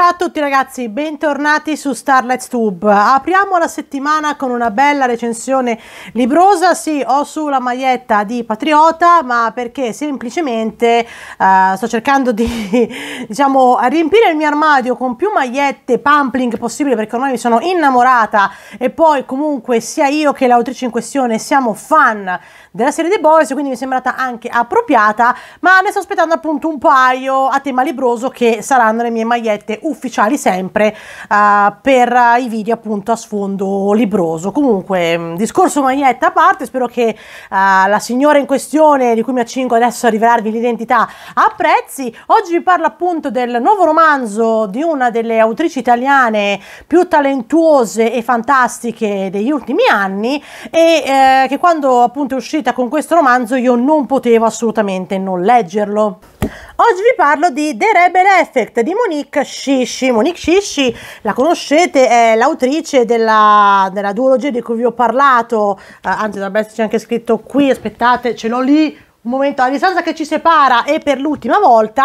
Ciao a tutti ragazzi, bentornati su Starlight Tube. Apriamo la settimana con una bella recensione librosa. Sì, ho sulla maglietta di Patriota, ma perché semplicemente uh, sto cercando di diciamo riempire il mio armadio con più magliette pampling possibile perché ormai mi sono innamorata e poi comunque sia io che l'autrice in questione siamo fan della serie The Boys, quindi mi è sembrata anche appropriata, ma ne sto aspettando appunto un paio a tema libroso che saranno le mie magliette ufficiali sempre uh, per uh, i video appunto a sfondo libroso. Comunque, mm, discorso maglietta a parte, spero che uh, la signora in questione di cui mi accingo adesso a rivelarvi l'identità apprezzi. Oggi vi parlo appunto del nuovo romanzo di una delle autrici italiane più talentuose e fantastiche degli ultimi anni e eh, che quando appunto è uscito uscita con questo romanzo io non potevo assolutamente non leggerlo. Oggi vi parlo di The Rebel Effect di Monique Shishi. Monique Shishi la conoscete, è l'autrice della, della duologia di cui vi ho parlato, eh, anzi dovrebbe esserci anche scritto qui, aspettate, ce l'ho lì, un momento la distanza che ci separa e per l'ultima volta,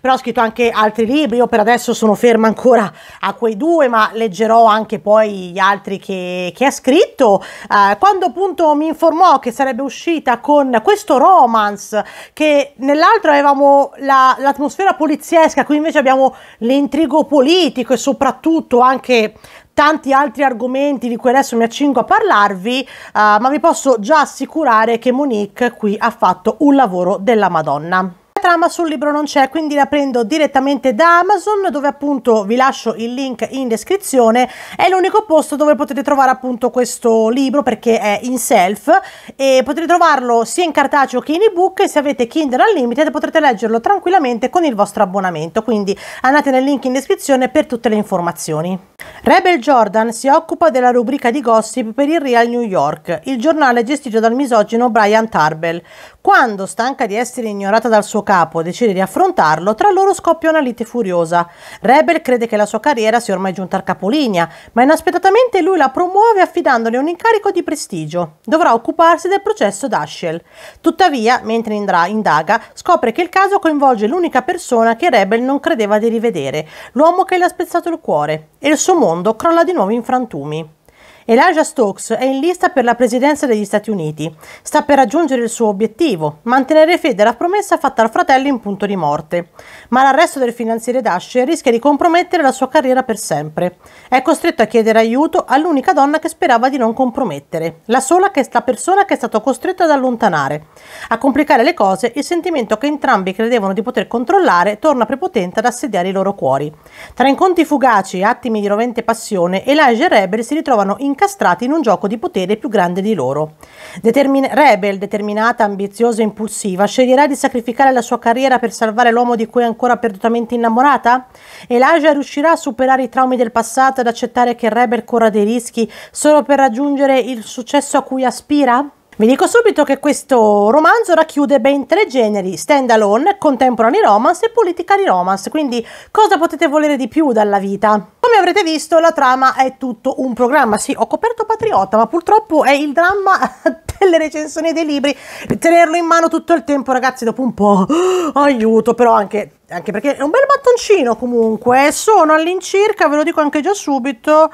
però ho scritto anche altri libri, io per adesso sono ferma ancora a quei due, ma leggerò anche poi gli altri che, che ha scritto. Eh, quando appunto mi informò che sarebbe uscita con questo romance, che nell'altro avevamo la, l'atmosfera poliziesca, qui invece abbiamo l'intrigo politico e soprattutto anche tanti altri argomenti di cui adesso mi accingo a parlarvi, uh, ma vi posso già assicurare che Monique qui ha fatto un lavoro della Madonna trama sul libro non c'è, quindi la prendo direttamente da Amazon, dove appunto vi lascio il link in descrizione. È l'unico posto dove potete trovare appunto questo libro perché è in self e potete trovarlo sia in cartaceo che in ebook. E se avete Kindle Unlimited potrete leggerlo tranquillamente con il vostro abbonamento. Quindi andate nel link in descrizione per tutte le informazioni. Rebel Jordan si occupa della rubrica di gossip per il Real New York, il giornale gestito dal misogino Brian Tarbell. Quando, stanca di essere ignorata dal suo capo decide di affrontarlo, tra loro scoppia una lite furiosa. Rebel crede che la sua carriera sia ormai giunta al capolinea, ma inaspettatamente lui la promuove affidandole un incarico di prestigio. Dovrà occuparsi del processo Dashiell. Tuttavia, mentre Indra indaga, scopre che il caso coinvolge l'unica persona che Rebel non credeva di rivedere, l'uomo che le ha spezzato il cuore, e il suo mondo crolla di nuovo in frantumi. Elijah Stokes è in lista per la presidenza degli Stati Uniti. Sta per raggiungere il suo obiettivo, mantenere fede alla promessa fatta al fratello in punto di morte. Ma l'arresto del finanziere Dash rischia di compromettere la sua carriera per sempre. È costretto a chiedere aiuto all'unica donna che sperava di non compromettere, la sola che è la persona che è stato costretto ad allontanare. A complicare le cose, il sentimento che entrambi credevano di poter controllare torna prepotente ad assediare i loro cuori. Tra incontri fugaci e attimi di rovente passione, Elijah e Rebel si ritrovano in incastrati in un gioco di potere più grande di loro. Determin- Rebel, determinata, ambiziosa e impulsiva, sceglierà di sacrificare la sua carriera per salvare l'uomo di cui è ancora perdutamente innamorata? Elijah riuscirà a superare i traumi del passato ed accettare che Rebel corra dei rischi solo per raggiungere il successo a cui aspira? Vi dico subito che questo romanzo racchiude ben tre generi, stand alone, contemporary romance e political romance, quindi cosa potete volere di più dalla vita? Come avrete visto la trama è tutto un programma, sì ho coperto Patriota ma purtroppo è il dramma delle recensioni dei libri, tenerlo in mano tutto il tempo ragazzi dopo un po' aiuto però anche anche perché è un bel mattoncino comunque, sono all'incirca, ve lo dico anche già subito,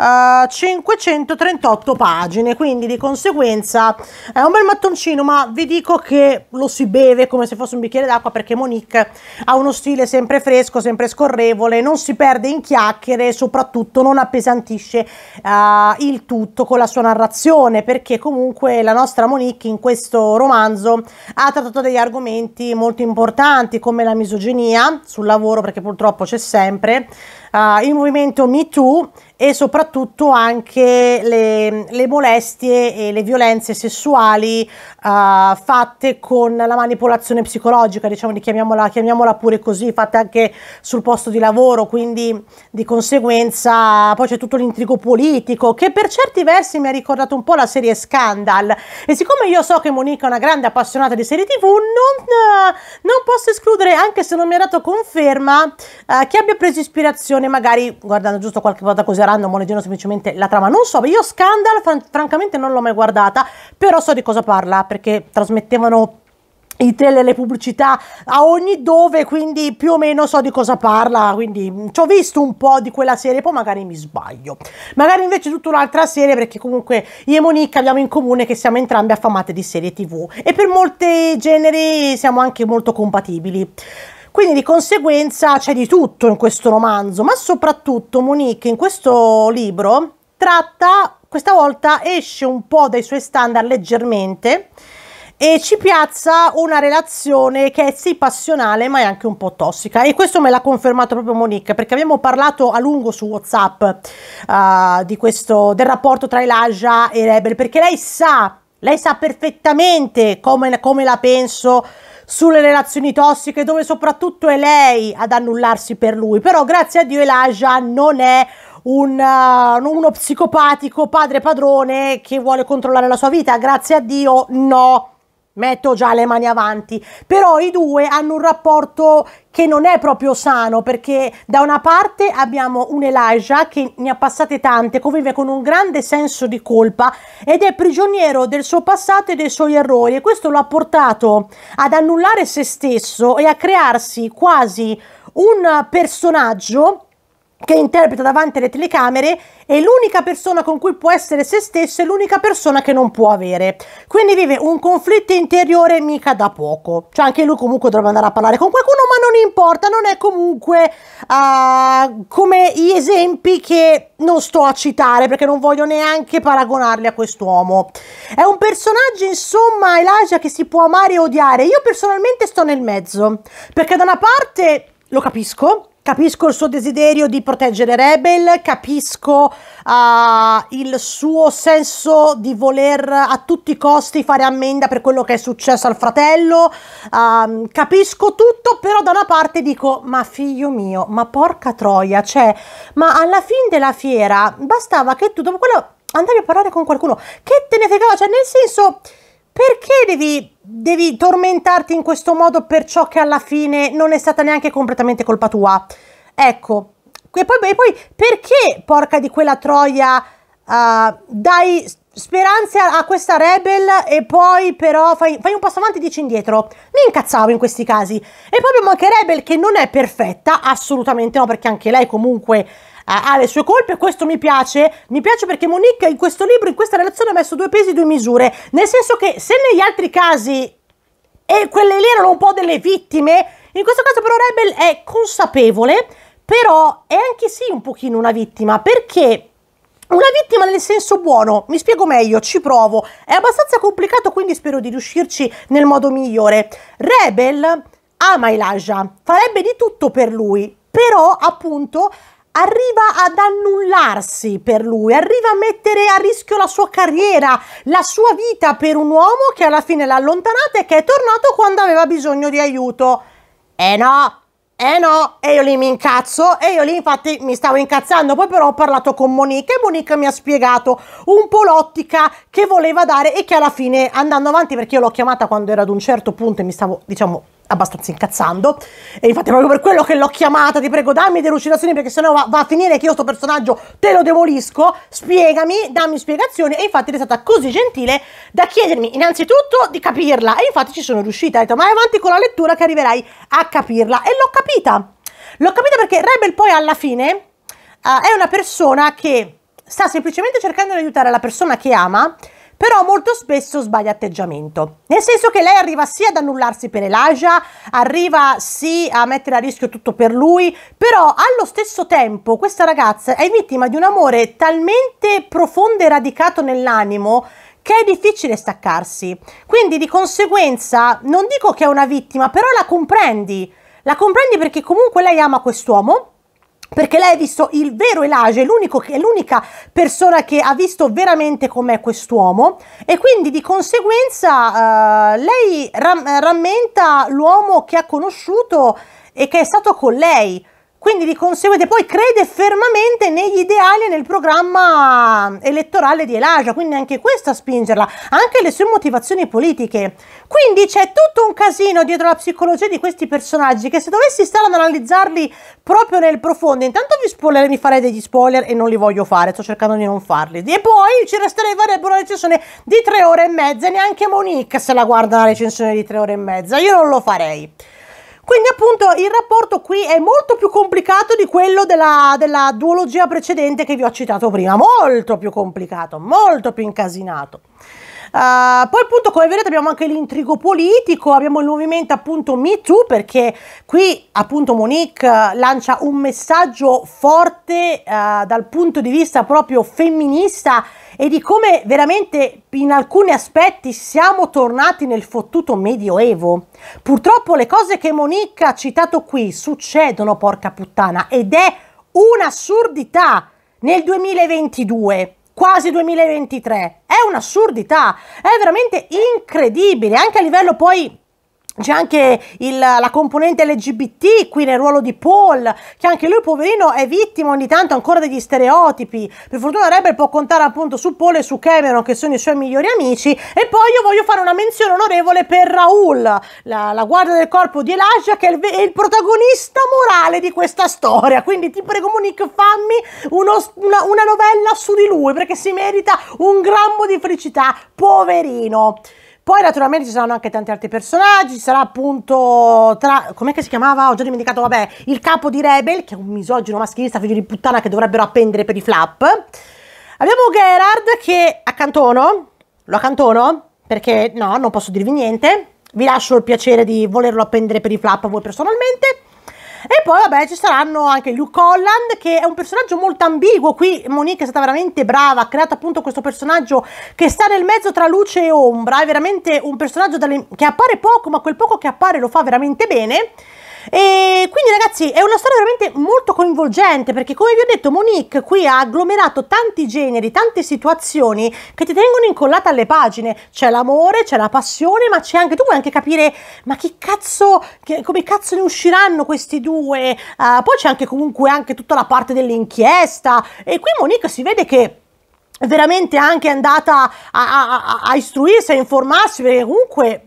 538 pagine, quindi di conseguenza è un bel mattoncino, ma vi dico che lo si beve come se fosse un bicchiere d'acqua perché Monique ha uno stile sempre fresco, sempre scorrevole, non si perde in chiacchiere e soprattutto non appesantisce uh, il tutto con la sua narrazione, perché comunque la nostra Monique in questo romanzo ha trattato degli argomenti molto importanti come la misoginia sul lavoro, perché purtroppo c'è sempre, uh, il movimento Me Too e soprattutto anche le, le molestie e le violenze sessuali eh, fatte con la manipolazione psicologica, diciamo, chiamiamola, chiamiamola pure così, fatte anche sul posto di lavoro, quindi di conseguenza poi c'è tutto l'intrigo politico che per certi versi mi ha ricordato un po' la serie Scandal e siccome io so che Monica è una grande appassionata di serie tv, non, non posso escludere, anche se non mi ha dato conferma, eh, che abbia preso ispirazione magari guardando giusto qualche volta così random o leggendo semplicemente la trama. Non so, io Scandal fran francamente non l'ho mai guardata, però so di cosa parla perché trasmettevano i trailer, le pubblicità a ogni dove, quindi più o meno so di cosa parla, quindi mm, ci ho visto un po' di quella serie, poi magari mi sbaglio. Magari invece tutta un'altra serie, perché comunque io e Monica abbiamo in comune che siamo entrambe affamate di serie tv e per molti generi siamo anche molto compatibili. Quindi di conseguenza c'è di tutto in questo romanzo, ma soprattutto Monique in questo libro tratta, questa volta esce un po' dai suoi standard leggermente e ci piazza una relazione che è sì passionale ma è anche un po' tossica e questo me l'ha confermato proprio Monique perché abbiamo parlato a lungo su Whatsapp uh, questo, del rapporto tra Elijah e Rebel perché lei sa, lei sa perfettamente come, come la penso sulle relazioni tossiche dove soprattutto è lei ad annullarsi per lui, però grazie a Dio Elijah non è un, uh, uno psicopatico padre padrone che vuole controllare la sua vita, grazie a Dio no metto già le mani avanti, però i due hanno un rapporto che non è proprio sano perché da una parte abbiamo un Elijah che ne ha passate tante, convive con un grande senso di colpa ed è prigioniero del suo passato e dei suoi errori e questo lo ha portato ad annullare se stesso e a crearsi quasi un personaggio che interpreta davanti alle telecamere è l'unica persona con cui può essere se stesso e l'unica persona che non può avere. Quindi vive un conflitto interiore mica da poco. Cioè anche lui comunque dovrebbe andare a parlare con qualcuno, ma non importa, non è comunque uh, come gli esempi che non sto a citare perché non voglio neanche paragonarli a quest'uomo. È un personaggio, insomma, Elijah che si può amare e odiare. Io personalmente sto nel mezzo, perché da una parte lo capisco, Capisco il suo desiderio di proteggere Rebel, capisco uh, il suo senso di voler a tutti i costi fare ammenda per quello che è successo al fratello, uh, capisco tutto, però da una parte dico, ma figlio mio, ma porca troia, cioè, ma alla fine della fiera bastava che tu dopo quello andavi a parlare con qualcuno, che te ne fregava, cioè nel senso perché devi, devi tormentarti in questo modo per ciò che alla fine non è stata neanche completamente colpa tua? Ecco, e poi, e poi perché, porca di quella troia, uh, dai speranze a, a, questa rebel e poi però fai, fai un passo avanti e dici indietro? Mi incazzavo in questi casi. E poi abbiamo anche Rebel che non è perfetta, assolutamente no, perché anche lei comunque ha le sue colpe, questo mi piace, mi piace perché Monique in questo libro, in questa relazione ha messo due pesi e due misure, nel senso che se negli altri casi e quelle lì erano un po' delle vittime, in questo caso però Rebel è consapevole, però è anche sì un pochino una vittima, perché una vittima nel senso buono, mi spiego meglio, ci provo, è abbastanza complicato quindi spero di riuscirci nel modo migliore. Rebel ama Elijah, farebbe di tutto per lui, però appunto arriva ad annullarsi per lui, arriva a mettere a rischio la sua carriera, la sua vita per un uomo che alla fine l'ha allontanata e che è tornato quando aveva bisogno di aiuto. Eh no, eh no, e io lì mi incazzo, e io lì infatti mi stavo incazzando, poi però ho parlato con Monica e Monica mi ha spiegato un po' l'ottica che voleva dare e che alla fine andando avanti, perché io l'ho chiamata quando era ad un certo punto e mi stavo, diciamo, abbastanza incazzando. E infatti, proprio per quello che l'ho chiamata, ti prego, dammi delucidazioni perché sennò va, va a finire che io sto personaggio te lo demolisco. Spiegami, dammi spiegazioni. E infatti, è stata così gentile da chiedermi innanzitutto di capirla. E infatti, ci sono riuscita. ha detto, ma vai avanti con la lettura che arriverai a capirla. E l'ho capita. L'ho capita perché Rebel poi alla fine uh, è una persona che sta semplicemente cercando di aiutare la persona che ama però molto spesso sbaglia atteggiamento. Nel senso che lei arriva sì ad annullarsi per Elijah, arriva sì a mettere a rischio tutto per lui, però allo stesso tempo questa ragazza è vittima di un amore talmente profondo e radicato nell'animo che è difficile staccarsi. Quindi di conseguenza non dico che è una vittima, però la comprendi. La comprendi perché comunque lei ama quest'uomo, perché lei ha visto il vero Elage, è l'unica persona che ha visto veramente com'è quest'uomo e quindi di conseguenza uh, lei ram rammenta l'uomo che ha conosciuto e che è stato con lei. Quindi di conseguenza poi crede fermamente negli ideali e nel programma elettorale di Elijah, quindi anche questo a spingerla, anche le sue motivazioni politiche. Quindi c'è tutto un casino dietro la psicologia di questi personaggi che se dovessi stare ad analizzarli proprio nel profondo, intanto vi spoiler, mi farei degli spoiler e non li voglio fare, sto cercando di non farli. E poi ci resterebbe una recensione di tre ore e mezza, neanche Monique se la guarda una recensione di tre ore e mezza, io non lo farei. Quindi appunto il rapporto qui è molto più complicato di quello della, della duologia precedente che vi ho citato prima, molto più complicato, molto più incasinato. Uh, poi appunto come vedete abbiamo anche l'intrigo politico, abbiamo il movimento appunto Me Too perché qui appunto Monique eh, lancia un messaggio forte uh, dal punto di vista proprio femminista e di come veramente in alcuni aspetti siamo tornati nel fottuto medioevo. Purtroppo le cose che Monique ha citato qui succedono, porca puttana, ed è un'assurdità nel 2022 quasi 2023. È un'assurdità, è veramente incredibile, anche a livello poi c'è anche il, la componente LGBT qui nel ruolo di Paul, che anche lui poverino è vittima ogni tanto ancora degli stereotipi. Per fortuna Rebel può contare appunto su Paul e su Cameron, che sono i suoi migliori amici. E poi io voglio fare una menzione onorevole per Raul, la, la guardia del corpo di Elijah, che è il, è il, protagonista morale di questa storia. Quindi ti prego Monique, fammi uno, una, una novella su di lui, perché si merita un grammo di felicità, poverino. Poi naturalmente ci saranno anche tanti altri personaggi, ci sarà appunto tra... com'è che si chiamava? Ho già dimenticato, vabbè, il capo di Rebel, che è un misogino maschilista, figlio di puttana, che dovrebbero appendere per i flap. Abbiamo Gerard che accantono, lo accantono, perché no, non posso dirvi niente, vi lascio il piacere di volerlo appendere per i flap voi personalmente. E poi, vabbè, ci saranno anche Luke Holland, che è un personaggio molto ambiguo. Qui Monique è stata veramente brava, ha creato appunto questo personaggio che sta nel mezzo tra luce e ombra. È veramente un personaggio dalle... che appare poco, ma quel poco che appare lo fa veramente bene. E quindi ragazzi è una storia veramente molto coinvolgente perché come vi ho detto Monique qui ha agglomerato tanti generi, tante situazioni che ti tengono incollata alle pagine. C'è l'amore, c'è la passione ma c'è anche, tu vuoi anche capire ma che cazzo, che, come cazzo ne usciranno questi due. Uh, poi c'è anche comunque anche tutta la parte dell'inchiesta e qui Monique si vede che veramente anche andata a, a, a, a istruirsi, a informarsi perché comunque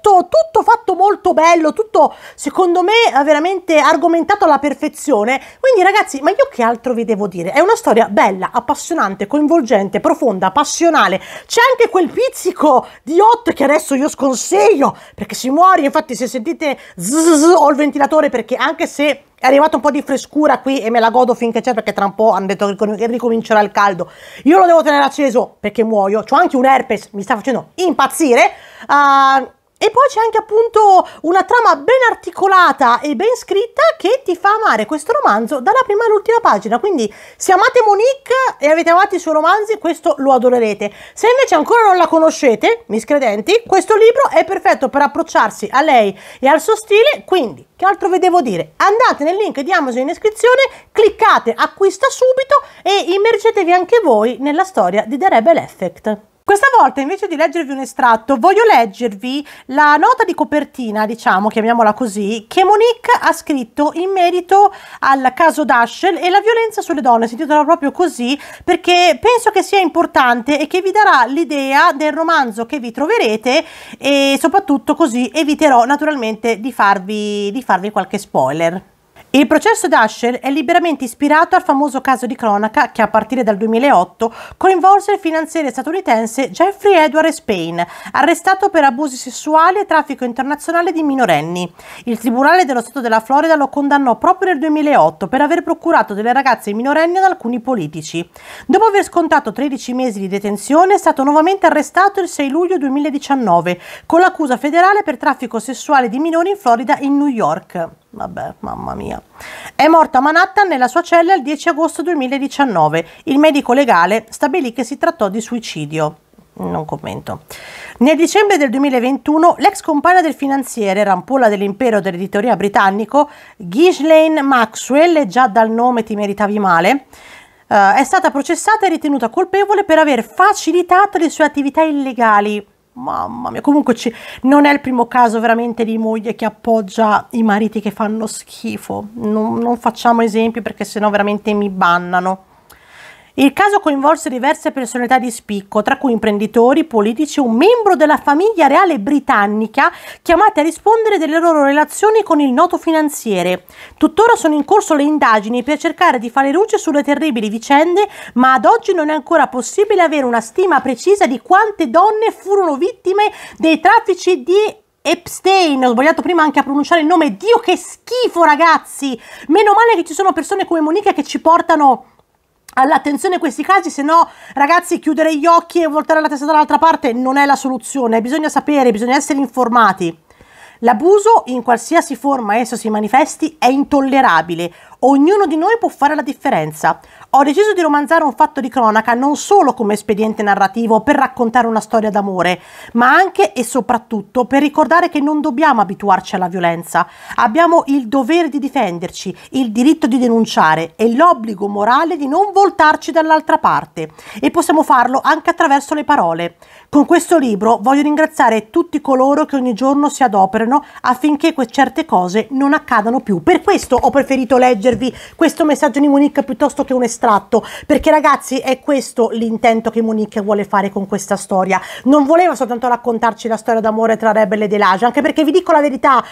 tutto, tutto fatto molto bello, tutto secondo me veramente argomentato alla perfezione. Quindi ragazzi, ma io che altro vi devo dire? È una storia bella, appassionante, coinvolgente, profonda, passionale. C'è anche quel pizzico di hot che adesso io sconsiglio perché si muore. Infatti, se sentite zzz, ho il ventilatore perché anche se è arrivata un po' di frescura qui e me la godo finché c'è perché tra un po' hanno detto che ricomincerà il caldo. Io lo devo tenere acceso perché muoio. Ho anche un herpes, mi sta facendo impazzire. Uh, e poi c'è anche appunto una trama ben articolata e ben scritta che ti fa amare questo romanzo dalla prima all'ultima pagina. Quindi se amate Monique e avete amato i suoi romanzi, questo lo adorerete. Se invece ancora non la conoscete, miscredenti, questo libro è perfetto per approcciarsi a lei e al suo stile. Quindi, che altro vi devo dire? Andate nel link di Amazon in descrizione, cliccate acquista subito e immergetevi anche voi nella storia di The Rebel Effect. Questa volta invece di leggervi un estratto, voglio leggervi la nota di copertina, diciamo, chiamiamola così, che Monique ha scritto in merito al caso Dashel e la violenza sulle donne, si intitola proprio così, perché penso che sia importante e che vi darà l'idea del romanzo che vi troverete e soprattutto così eviterò naturalmente di farvi, di farvi qualche spoiler. Il processo Dasher è liberamente ispirato al famoso caso di cronaca che a partire dal 2008 coinvolse il finanziere statunitense Jeffrey Edward Spain, arrestato per abusi sessuali e traffico internazionale di minorenni. Il Tribunale dello Stato della Florida lo condannò proprio nel 2008 per aver procurato delle ragazze minorenni ad alcuni politici. Dopo aver scontato 13 mesi di detenzione è stato nuovamente arrestato il 6 luglio 2019 con l'accusa federale per traffico sessuale di minori in Florida e in New York. Vabbè, mamma mia. È morta a Manhattan nella sua cella il 10 agosto 2019. Il medico legale stabilì che si trattò di suicidio. Non commento. Nel dicembre del 2021 l'ex compagna del finanziere, rampolla dell'impero dell'editoria britannico, Ghislaine Maxwell, già dal nome ti meritavi male, eh, è stata processata e ritenuta colpevole per aver facilitato le sue attività illegali mamma mia, comunque ci, non è il primo caso veramente di moglie che appoggia i mariti che fanno schifo, non, non facciamo esempi perché sennò veramente mi bannano. Il caso coinvolse diverse personalità di spicco, tra cui imprenditori, politici, e un membro della famiglia reale britannica, chiamati a rispondere delle loro relazioni con il noto finanziere. Tuttora sono in corso le indagini per cercare di fare luce sulle terribili vicende, ma ad oggi non è ancora possibile avere una stima precisa di quante donne furono vittime dei traffici di Epstein, ho sbagliato prima anche a pronunciare il nome, Dio che schifo ragazzi! Meno male che ci sono persone come Monica che ci portano all'attenzione a questi casi, se no ragazzi chiudere gli occhi e voltare la testa dall'altra parte non è la soluzione, bisogna sapere, bisogna essere informati. L'abuso in qualsiasi forma esso si manifesti è intollerabile, Ognuno di noi può fare la differenza. Ho deciso di romanzare un fatto di cronaca non solo come espediente narrativo per raccontare una storia d'amore, ma anche e soprattutto per ricordare che non dobbiamo abituarci alla violenza. Abbiamo il dovere di difenderci, il diritto di denunciare e l'obbligo morale di non voltarci dall'altra parte. E possiamo farlo anche attraverso le parole. Con questo libro voglio ringraziare tutti coloro che ogni giorno si adoperano affinché certe cose non accadano più. Per questo ho preferito leggere leggervi questo messaggio di Monique piuttosto che un estratto, perché ragazzi è questo l'intento che Monique vuole fare con questa storia. Non voleva soltanto raccontarci la storia d'amore tra Rebel e Delage, anche perché vi dico la verità,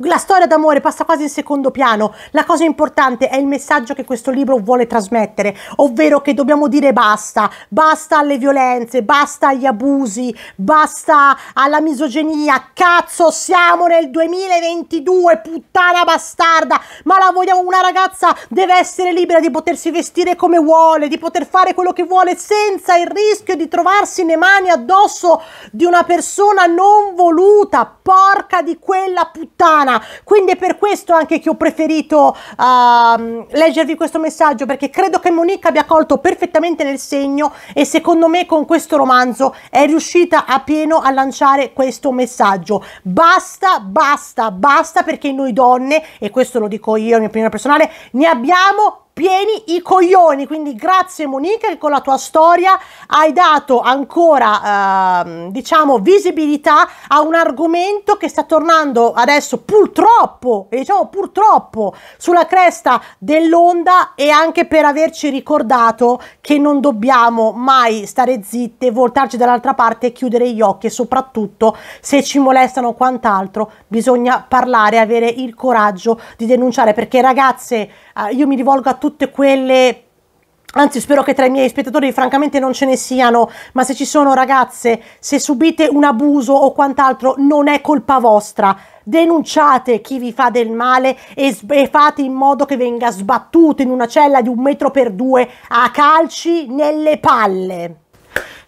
la storia d'amore passa quasi in secondo piano. La cosa importante è il messaggio che questo libro vuole trasmettere, ovvero che dobbiamo dire basta, basta alle violenze, basta agli abusi, basta alla misoginia. Cazzo, siamo nel 2022, puttana bastarda, ma la vogliamo una ragazza ragazza deve essere libera di potersi vestire come vuole, di poter fare quello che vuole senza il rischio di trovarsi le mani addosso di una persona non voluta, porca di quella puttana. Quindi è per questo anche che ho preferito uh, leggervi questo messaggio perché credo che Monica abbia colto perfettamente nel segno e secondo me con questo romanzo è riuscita a pieno a lanciare questo messaggio. Basta, basta, basta perché noi donne, e questo lo dico io mia opinione personale, ne abbiamo pieni i coglioni. Quindi grazie Monica che con la tua storia hai dato ancora, eh, diciamo, visibilità a un argomento che sta tornando adesso purtroppo, diciamo purtroppo, sulla cresta dell'onda e anche per averci ricordato che non dobbiamo mai stare zitte, voltarci dall'altra parte e chiudere gli occhi e soprattutto se ci molestano quant'altro bisogna parlare, avere il coraggio di denunciare perché ragazze Ah, io mi rivolgo a tutte quelle Anzi, spero che tra i miei spettatori francamente non ce ne siano, ma se ci sono ragazze, se subite un abuso o quant'altro, non è colpa vostra. Denunciate chi vi fa del male e, e, fate in modo che venga sbattuto in una cella di un metro per due a calci nelle palle.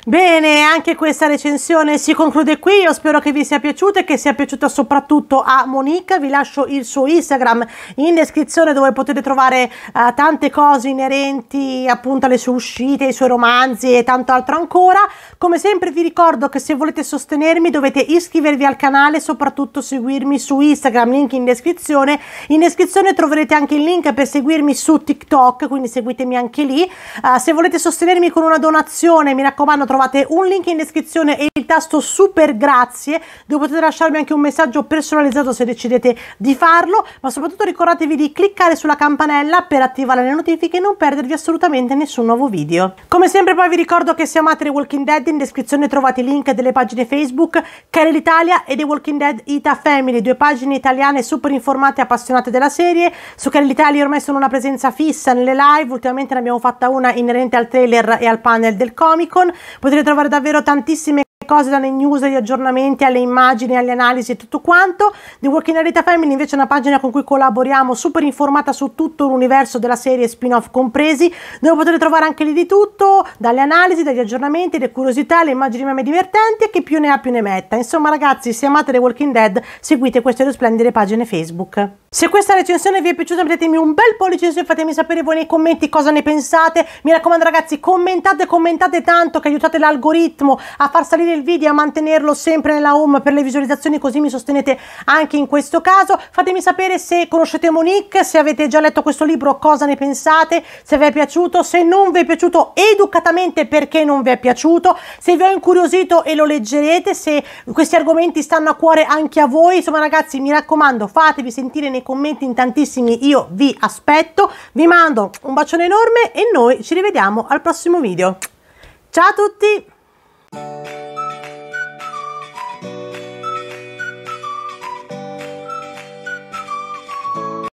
Bene, anche questa recensione si conclude qui, io spero che vi sia piaciuta e che sia piaciuta soprattutto a Monica, vi lascio il suo Instagram in descrizione dove potete trovare uh, tante cose inerenti appunto alle sue uscite, ai suoi romanzi e tanto altro ancora. Come sempre vi ricordo che se volete sostenermi dovete iscrivervi al canale e soprattutto seguirmi su Instagram, link in descrizione. In descrizione troverete anche il link per seguirmi su TikTok, quindi seguitemi anche lì. Uh, se volete sostenermi con una donazione, mi raccomando trovate un link in descrizione e il tasto super grazie dove potete lasciarmi anche un messaggio personalizzato se decidete di farlo, ma soprattutto ricordatevi di cliccare sulla campanella per attivare le notifiche e non perdervi assolutamente nessun nuovo video. Come sempre poi vi ricordo che se amate The Walking Dead in descrizione trovate i link delle pagine Facebook Carel Italia e The Walking Dead Ita Family, due pagine italiane super informate e appassionate della serie. Su Carel Italia ormai sono una presenza fissa nelle live, ultimamente ne abbiamo fatta una inerente al trailer e al panel del Comic Con. Potete trovare davvero tantissime cose, dalle news, agli aggiornamenti, alle immagini, alle analisi e tutto quanto. The Working Narita Family invece è una pagina con cui collaboriamo, super informata su tutto l'universo della serie spin-off compresi, dove potete trovare anche lì di tutto, dalle analisi, dagli aggiornamenti, le curiosità, le immagini meme divertenti e chi più ne ha più ne metta. Insomma ragazzi, se amate The Walking Dead, seguite queste due splendide pagine Facebook. Se questa recensione vi è piaciuta mettetemi un bel pollice in su e fatemi sapere voi nei commenti cosa ne pensate. Mi raccomando ragazzi, commentate, commentate tanto che aiutate l'algoritmo a far salire il il video a mantenerlo sempre nella home per le visualizzazioni così mi sostenete anche in questo caso fatemi sapere se conoscete Monique se avete già letto questo libro cosa ne pensate se vi è piaciuto se non vi è piaciuto educatamente perché non vi è piaciuto se vi ho incuriosito e lo leggerete se questi argomenti stanno a cuore anche a voi insomma ragazzi mi raccomando fatevi sentire nei commenti in tantissimi io vi aspetto vi mando un bacione enorme e noi ci rivediamo al prossimo video Ciao a tutti!